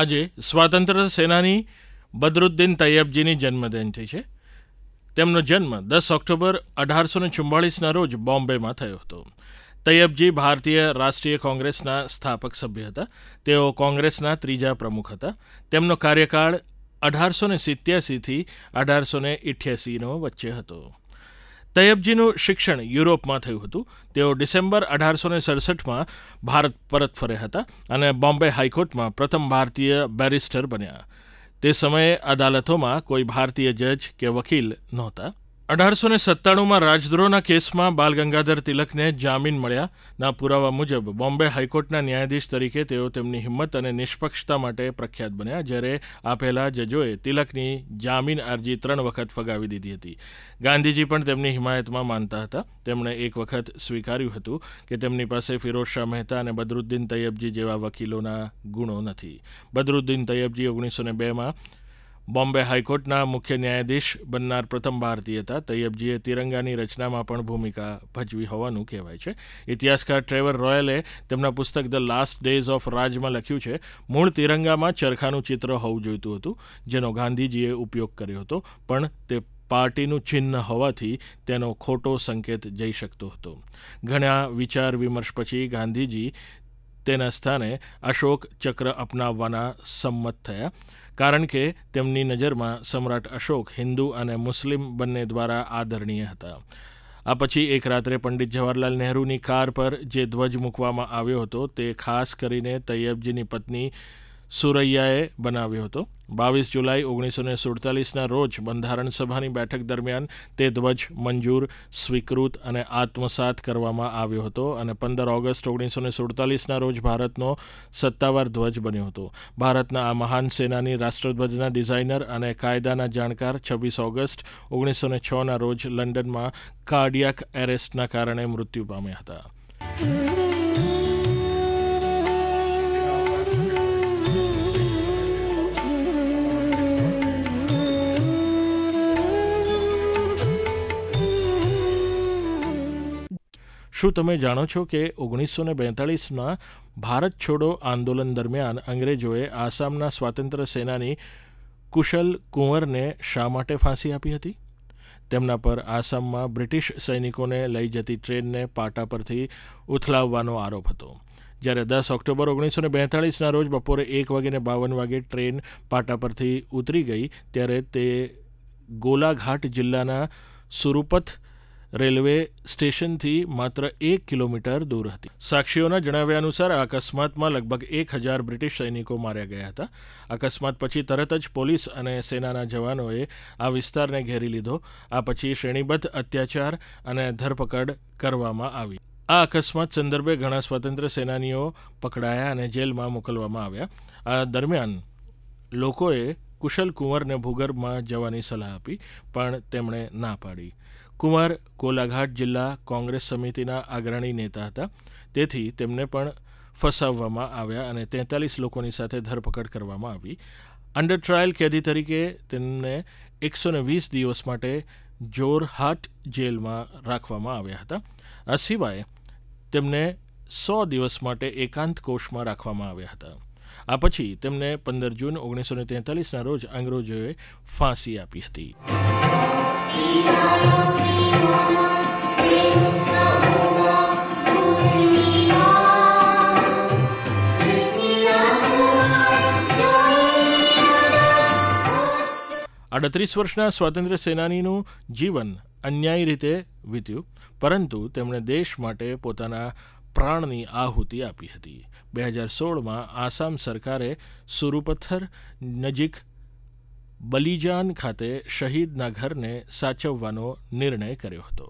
આજે સ્વતંત્ર સેનાની બદ્રુદ્દીન તયબજીની જન્મદિવસ છે તેમનો જન્મ 10 ઓક્ટોબર 1844 ના રોજ બોમ્બેમાં થયો હતો તયબજી ભારતીય રાષ્ટ્રીય કોંગ્રેસના સ્થાપક સભ્ય હતા તેઓ કોંગ્રેસના ત્રીજા પ્રમુખ હતા તેમનો કાર્યકાળ 1887 થી 1888 નો વચ્ચે હતો તૈયબજીનું શિક્ષણ યુરોપમાં થયું હતું તેઓ ડિસેમ્બર અઢારસો ને સડસઠમાં ભારત પરત ફર્યા હતા અને બોમ્બે હાઈકોર્ટમાં પ્રથમ ભારતીય બેરિસ્ટર બન્યા તે સમયે અદાલતોમાં કોઈ ભારતીય જજ કે વકીલ નહોતા 1897 માં રાજદ્રોણા કેસમાં બાલ ગંગાધર તિલકને જામીન મળ્યા ના પુરાવા મુજબ બોમ્બે હાઈકોર્ટના ન્યાયાધીશ તરીકે તેઓ તેમની હિંમત અને નિષ્પક્ષતા માટે પ્રખ્યાત બન્યા જ્યારે આ પહેલા જજઓએ તિલકની જામીન અરજી ત્રણ વખત ફગાવી દીધી હતી ગાંધીજી પણ તેમની હિમાયતમાં માનતા હતા તેમણે એક વખત સ્વીકાર્યું હતું કે તેમની પાસે ફિરોશ શાહ મહેતા અને બદ્રુદ્દીન તયબજી જેવા વકીલોના ગુણો નથી બદ્રુદ્દીન તયબજી 1902 માં बॉम्बे हाई कोर्ट ના મુખ્ય ન્યાયાધીશ બનનાર પ્રતંબારતી હતા તયબજીએ તિરંગાની રચનામાં પણ ભૂમિકા ભજવી હોવાનું કહેવાય છે ઇતિહાસકાર ટ્રેવર રોયલે તેમના પુસ્તક ધ લાસ્ટ ડેઝ ઓફ રાજમાં લખ્યું છે મૂળ તિરંગામાં ચરખાનું ચિત્ર હોવું જોઈતું હતું જેનો ગાંધીજીએ ઉપયોગ કર્યો હતો પણ તે પાર્ટીનું ચિહ્ન હોવાથી તેનો ખોટો સંકેત જઈ શકતો હતો ઘણા વિચાર વિमर्श પછી ગાંધીજી તેનસ્તાને अशोक ચક્ર અપનાવવાના સંમત થયા કારણ કે તેમની નજરમાં સમ્રાટ અશોક હિન્દુ અને મુસ્લિમ બંને દ્વારા આદરણીય હતા આ પછી એક રાત્રે પંડિત જવાહરલાલ નેહરુ ની કાર પર જે ધ્વજ મુકવામાં આવ્યો હતો તે ખાસ કરીને તયબજી ની પત્ની સૂર્યયે બનાવ્યો તો 22 જુલાઈ 1947 ના રોજ બંધારણ સભાની બેઠક દરમિયાન તે દ્વજ મંજૂર સ્વીકૃત અને આત્મસાત કરવામાં આવ્યો હતો અને 15 ઓગસ્ટ 1947 ના રોજ ભારતનો સત્તાવાર ધ્વજ બન્યો હતો ભારતના આ મહાન સેનાની રાષ્ટ્રધ્વજના ડિઝાઇનર અને કાયદાના જાણકાર 26 ઓગસ્ટ 1906 ના રોજ લંડનમાં કાર્ડિયાક અરેસ્ટના કારણે મૃત્યુ પામ્યા હતા જો તમે જાણો છો કે 1942 માં ભારત છોડો આંદોલન દરમિયાન અંગ્રેજોએ આસામના સ્વતંત્ર સેનાની કુશલ કુંવરને શા માટે फांसी આપી હતી તેમના પર આસામમાં બ્રિટિશ સૈનિકોને લઈ જતી ટ્રેનને પાટા પરથી ઉથલાવવાનો આરોપ હતો જ્યારે 10 ઓક્ટોબર 1942 ના રોજ બપોરે 1:52 વાગે ટ્રેન પાટા પરથી ઉતરી ગઈ ત્યારે તે ગોલાઘાટ જિલ્લાના સુરુપત રેલવે સ્ટેશન થી માત્ર 1 કિલોમીટર દૂર હતી સાક્ષીઓના જણાવ્યા અનુસાર અચાનકમાં લગભગ 1000 બ્રિટિશ સૈનિકો માર્યા ગયા હતા અચાનક પછી તરત જ પોલીસ અને સેનાના જવાનોએ આ વિસ્તારને ઘેરી લીધો આ પછી શ્રીનિબત અત્યાચાર અને ધરપકડ કરવામાં આવી આ અચાનક સંદર્ભે ઘણા સ્વતંત્ર સૈનિકો પકડાયા અને જેલમાં મૂકળવામાં આવ્યા આ દરમિયાન લોકોએ કુશલ કુંવરને ભૂગર્ભમાં જવાની સલાહ આપી પણ તેમણે ના પાડી કુમાર કોલાઘાટ જિલ્લા કોંગ્રેસ સમિતિના આગરાણી નેતા હતા તેથી તેમણે પણ ફસાવવામાં આવ્યા અને 43 લોકોની સાથે ધરપકડ કરવામાં આવી અન્ડર ટ્રાયલ કેદી તરીકે તેમને 120 દિવસ માટે જોરહાટ જેલમાં રાખવામાં આવ્યા હતા આ સિવાય તેમણે 100 દિવસ માટે એકાંત કોષમાં રાખવામાં આવ્યા હતા આ પછી તેમને 15 જૂન 1943 ના રોજ અંગ્રેજોએ फांसी આપી હતી અડત્રીસ વર્ષના સ્વાતંત્ર્ય સેનાનીનું જીવન અન્યાયી રીતે વીત્યું પરંતુ તેમણે દેશ માટે પોતાના પ્રાણની આહુતિ આપી હતી બે હજાર સોળમાં આસામ સરકારે સુરુપથર નજીક બલીજાન ખાતે શહીદના ઘરને સાચવવાનો નિર્ણય કર્યો હતો